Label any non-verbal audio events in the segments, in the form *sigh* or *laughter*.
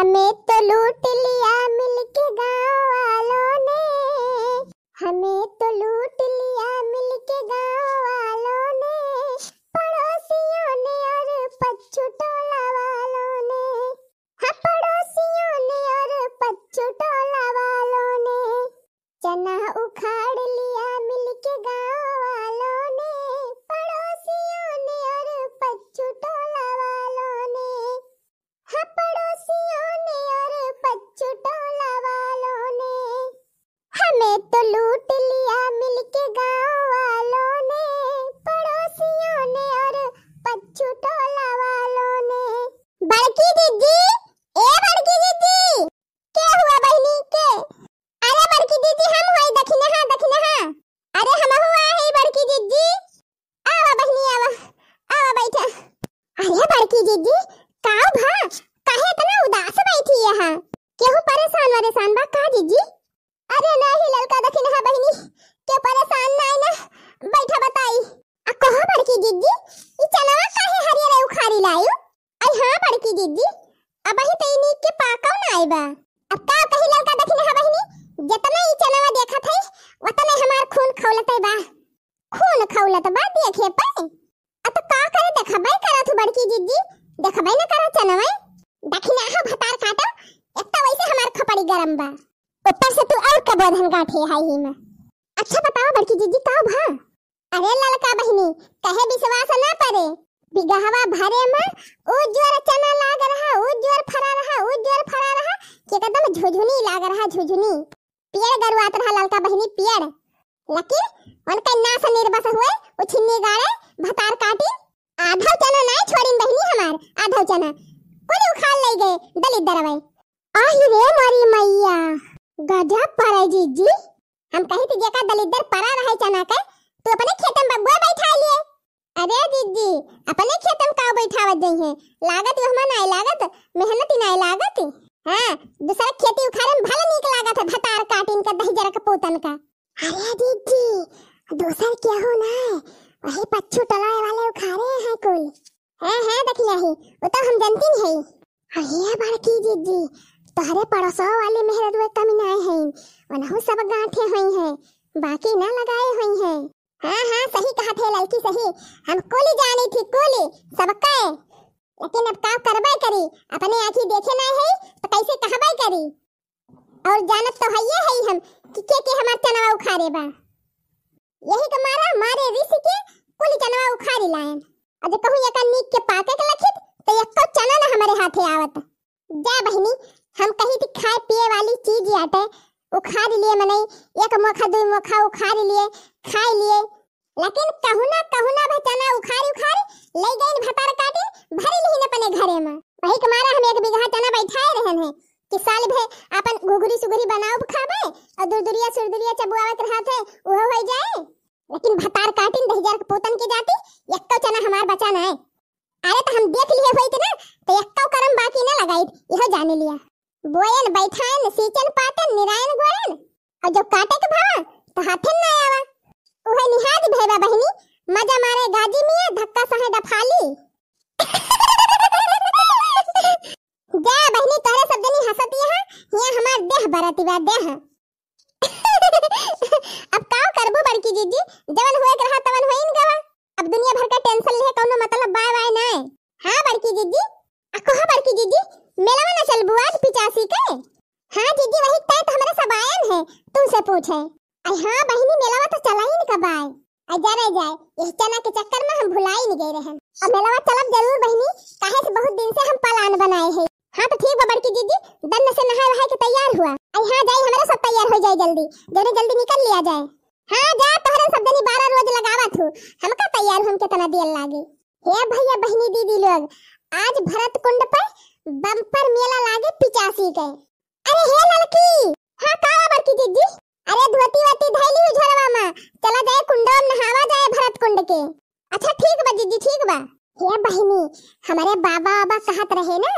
हमें तो लूट लिया मिलके गांव वालों ने हमें तो लूट लिया मिलके गांव वालों ने पड़ोसियों ने और पच्चू टोला वालों ने हाँ पड़ोसियों ने और पच्चू टोला वालों ने चना बड़की दीदी ए बड़की दीदी के हुआ बहनी के अरे बड़की दीदी हम होई दखिने हां दखिने हां अरे हम हुआ है बड़की दीदी आवा बहनी आवा आवा बैठा अरे बड़की दीदी का भा कहे इतना उदास बैठी है हां केहू परेशान वरेशान बा का दीदी बड़की जीजी देखबे न करो चनवे दखिना हा भतार काटो एकटा तो वैसे हमार खपड़ी गरम बा ऊपर से तू और कबो धन गाठे हाई ही में अच्छा बताओ बड़की जीजी का भा अरे ललका बहिनी कहे विश्वास ना करे बिगहवा भरे में उज्जर चना लाग रहा उज्जर फरा रहा उज्जर फरा रहा के एकदम झुझुनी लाग रहा झुझुनी पेड़ गरुआत रहा ललका बहिनी पेड़ लेकिन उनका नास निर्बस हुए उछिनी गाड़े भतार काटी आधा चना ना छोड़ीन बहनी हमार आधा चना कोने उखाल ले गए दलित दरवै आही रे मारी मैया गजब परै जी जी हम कहे थे जेका दलित दर परा रहे चना के तू तो अपने खेत में बगुआ बैठा लिए अरे दीदी अपने खेत में का बैठावत जई है लागत यो हमन आए लागत मेहनत ही नहीं लागत हां दूसरा खेती उखाड़े में भले नीक लागत है भतार काटिन के दही जरा के पोतन का अरे दीदी दूसर केहू ना अहे पच्छू तलाए वाले उखा रहे हैं कोई है हैं बकिया ही वो तो हम जानती नहीं है अहे बार की दीदी तोहरे पड़ोसों वाले मेहरत वे कमी हैं है वनहु सब गांठे हुई हैं बाकी ना लगाए हुई हैं हां हां सही कहा थे लड़की सही हम कोली जानी थी कोली सब कहे लेकिन अब का करबे करी अपने आंखी देखे ना है तो कैसे कहबे करी और जानत तो है ये है हम कि के के हमार चनवा उखारे बा यही के तो मारा मारे ऋषि के कुल चनवा उखाड़ी लाए अब कहो ये का नीक के पाके के लखित तो एक को तो चना ना हमारे हाथे आवत जा बहिनी हम कही थी खाए पिए वाली चीज आटे उखाड़ी लिए मने एक मोखा दो मोखा उखाड़ी लिए खाए लिए लेकिन कहू ना कहू ना भाई चना उखाड़ी उखाड़ी ले गई भतार काटी भरी ली अपने घरे में वही के मारा हम एक बिघा चना बैठाए रहन है कि साल भे अपन गुगरी सुगरी बनाओ खाबे और दुरदुरिया सुरदुरिया चबुआवत रहत है ओहो हो जाए काटिन दहिजार के पोतन के जाती यक्का चना हमार बचा ना है अरे तो हम देख लिए होई ना तो यक्का करम बाकी ना लगाई यह जाने लिया बोयन बैठान सीचन की दीदी कहां कहा की दीदी मेला में नचल बुआज पिचासी के हां दीदी वही तय तो हमारा सब आयन है तुमसे पूछे अरे हाँ बहिनी मेलावा तो चला ही नहीं कब आए अजा रह जाए इस चना के चक्कर में हम भुला ही नहीं गए रहे अब मेला मेलावा चलब जरूर बहिनी काहे से बहुत दिन से हम प्लान बनाए हैं हां तो ठीक बा की दीदी दन से नहाए वहाए के तैयार हुआ अरे हां जाई हमारा सब तैयार हो जाए जल्दी जल्दी जल्दी निकल लिया जाए हां जा तोहरन सब दिन 12 रोज लगावा थू हमका तैयार हम के तना दियल लागे हे भैया बहनी दीदी लोग आज भरत कुंड पर बम्पर मेला लागे पिचासी के अरे हे लड़की हां का की दीदी अरे धोती वती धैली हो झरवा में चला जाए कुंडो नहावा जाए भरत कुंड के अच्छा ठीक बा दीदी ठीक बा हे बहनी हमारे बाबा बाबा कहत रहे ना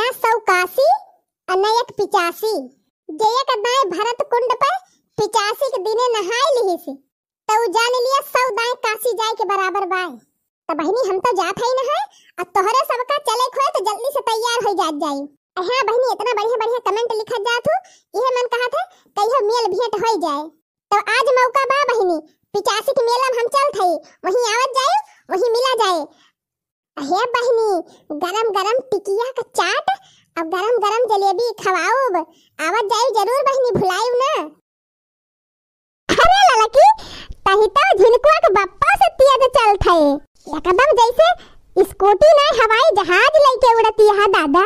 ना सौ सौकासी अनयक पिचासी जया का दाए भरत कुंड पर पिचासी के दिने नहाई लिहिस तो जान लिया सौ दाए काशी जाए के बराबर बाए त तो बहिनी हम तो जात है ना है आ तोहरे सबका चले खोए तो जल्दी से तैयार हो जात जाई हां बहिनी इतना बढ़िया बढ़िया कमेंट लिखत जात हूं इहे मन कहा था कहियो मेल भेंट हो जाए तो आज मौका बा बहिनी पिचासी के मेला में हम चल थई वही आवत जाए वही मिला जाए अहे बहनी गरम गरम टिकिया का चाट अब गरम गरम जलेबी खवाओ अब आवत जाई जरूर बहनी भुलाई ना अरे ललकी तही तो झिनकुआ के बप्पा से तिया के चल थई एकदम जैसे स्कूटी ना हवाई जहाज लेके उड़ती है दादा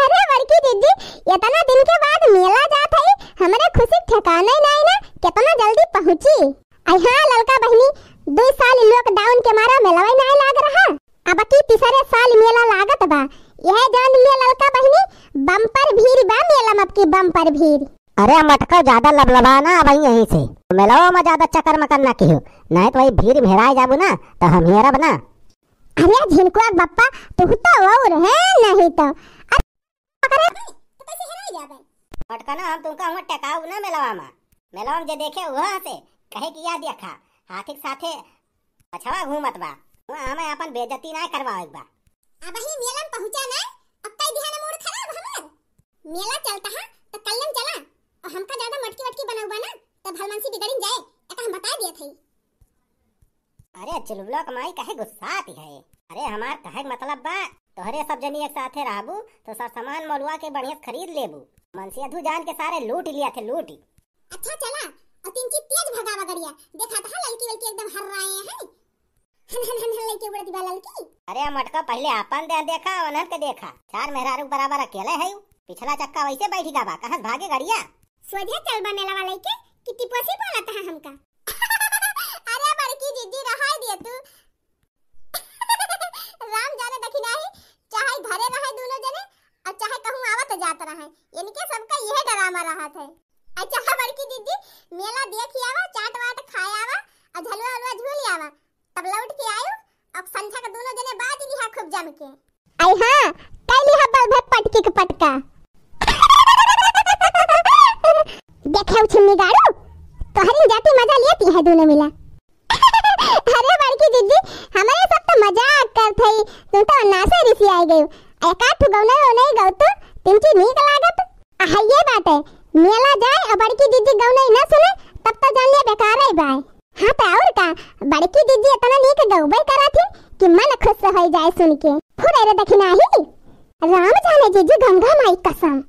अरे बड़की दीदी इतना दिन के बाद मेला जात है हमरे खुशी ठिकाने नहीं ना ना कितना जल्दी पहुंची आई हां ललका बहनी दो साल लॉकडाउन के मारा मेला नहीं लाग रहा अब की तीसरे साल मेला लागत बा यह जान में ललका बहनी बम्पर भीड़ बा मेला में की बम्पर भीड़ अरे मटका ज्यादा लबलबाना अब यहीं से मिलो मैं ज्यादा चक्कर मकर ना की नहीं तो वही भीड़ भेड़ाए जाबू ना तो हम ही रब ना अरे झिनकुआ बप्पा तू तो और है नहीं तो अरे मटका तो ना हम तुमका हुआ टकाऊ ना मिलावा मा मिलवा जे देखे वहां से कहे कि याद रखा हाथी साथे अच्छा घूमत बा हम अपन बेइज्जती ना करवा एक बार अब ही मेलन पहुंचा ना अब तई तो ना मूड खराब हमर मेला चलता है तो कल्लम चला और हमका ज्यादा मटकी वटकी बना हुआ ना तब हलमनसी बिगड़िन जाए एक हम बता दिए थे अरे चुलबुला कमाई कहे गुस्सा आती है अरे हमार कहे मतलब बा तोहरे सब जनी एक साथे रहबू तो सब सामान मलुआ के बढ़िया खरीद लेबू मनसिया धू जान के सारे लूट लिया थे लूट अच्छा चला और तीन चीज तेज भगा बगड़िया देखा था तो हाँ, लड़की लड़की एकदम हर रहे हैं हन हन हन लड़की लड़की उड़ती बा अरे मटका पहले आपन दे देखा अनहन के देखा चार मेहरारू बराबर अकेले है पिछला चक्का वैसे बैठी गाबा कहां भागे गड़िया सोझे चल बनेला वाले के कि टिपसी बोला था हमका अरे बड़की जिद्दी रहै दिए तू राम जाने दखिना ही चाहे घरे रहे दोनों जने और चाहे कहूं आवत जात रहे यानी के सबका यह डरामा रहा था अच्छा बड़की दीदी मेला देख आवा चाट वाट खाए आवा और झलवा अलवा झूल आवा तब लौट के आयो अब संध्या के दोनों जने बाज लिहा खूब जम के आई हां कैली हबल भे पटकी के पटका देखे छिन्नी गाड़ू तोहरी जाति मजा लेती है दोनों मिला *laughs* अरे बड़की दीदी हमारे सब तो मजाक कर थई तू तो नासे ऋषि आ आई गई एकात ठु गौने ओने गौ तो तिमची नीक लागत आ ये बात है मेला जाए और बड़की दीदी गौने ना सुने तब तो जान ले बेकार है भाई हां तो और का बड़की दीदी इतना नीक गौबे करा थी कि मन खुश हो जाए सुन के फिर रे देखिना ही राम जाने जीजू गंगा माई कसम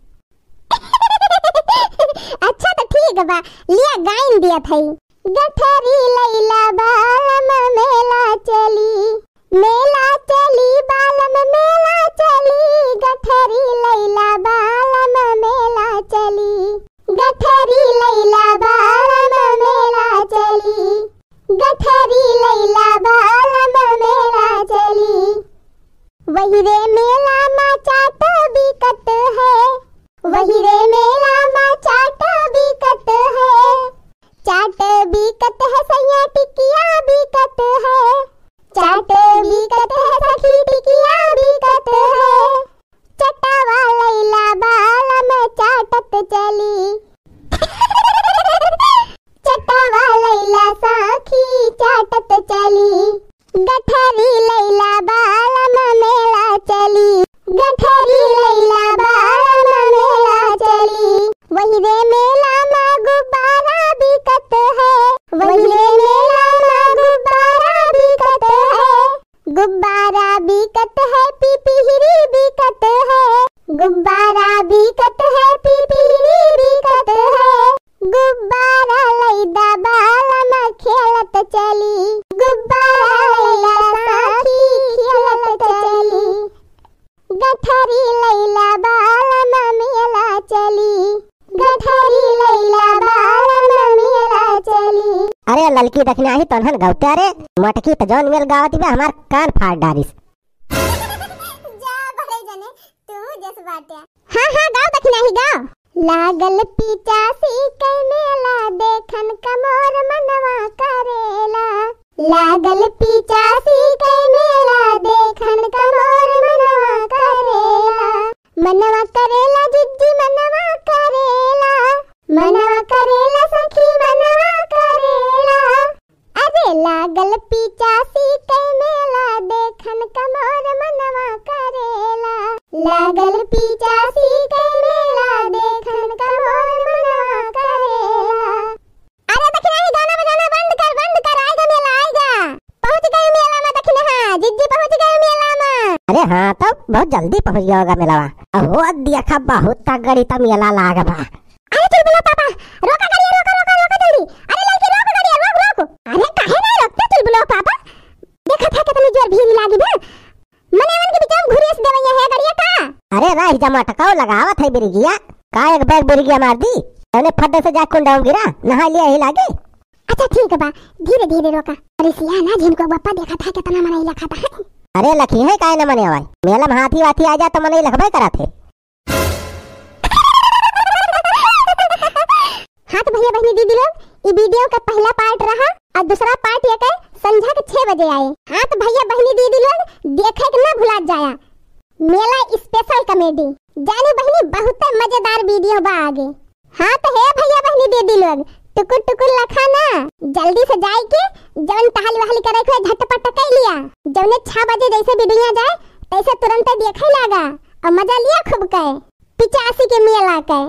*laughs* अच्छा ठीक बा लिया गाइन दिया थई गठरी लैला बालम मेला चली मेला चली बालम मेला चली गठरी लैला बालम मेला चली अरे ललकी दखना ही तोहन गौते अरे मटकी तो जौन मेल गावती बे हमार कान फाड़ डारिस जा बड़े जने तू जस बाटे हां हां गाओ दखना ही गाओ लागल पीटा सी कै मेला देखन कमोर मनवा करेला लागल पीटा सी कै मेला देखन कमोर मनवा करेला मनवा पागल पीचा सीते मेला देखन कमोर मनवा करेला लागल पीचा सीते मेला देखन कमोर मनवा करेला अरे दखनाही गाना बजाना बंद कर बंद कर आएगा मेला आएगा पहुंच गए मेला में दखनहा जिज्जी पहुंच गए मेला में अरे हां तो बहुत जल्दी पहुंच जाओगा मेला मेला अहो देखा बहुत तगड़ी त तो मेला लाग बा अरे चल बुला पापा रोका गाड़ी रोका रोका रोका जल्दी अरे लड़की रोक गड़िया रोक रोक अरे काहे चल ब्लॉक पापा देखा था कितनी जोर भीड़ लागी ना मने मन के बीच में घुरेस देवैया है गड़िया का अरे वाह जमा टकाओ लगावत है बिरगिया हाँ? का एक बैग बिरगिया मार दी अने फड्डे से जा कुंडा गिरा नहा लिया ही लागे अच्छा ठीक बा धीरे धीरे रोका अरे सिया ना जिनको बप्पा देखा था कितना मने लिखा था अरे लखी है काय न मने आवाज मेला में हाथी वाथी आ जा तो मने लखबे करा थे हाथ तो भैया बहनी दीदी लोग ई वीडियो का पहला पार्ट रहा और दूसरा पार्ट ये संझा के छह बजे आए हाँ तो भैया बहनी दीदी लोग देखे के ना भुला जाया मेला स्पेशल कॉमेडी जानी बहनी बहुत मजेदार वीडियो बा आगे हाँ तो है भैया बहनी दीदी लोग टुकुर टुकुर लखा ना जल्दी से जाए के जवन टहल वहल करे के झटपट कर लिया जौने छह बजे जैसे वीडियो जाए तैसे तुरंत देखे लगा और मजा लिया खूब के पिचासी के मेला के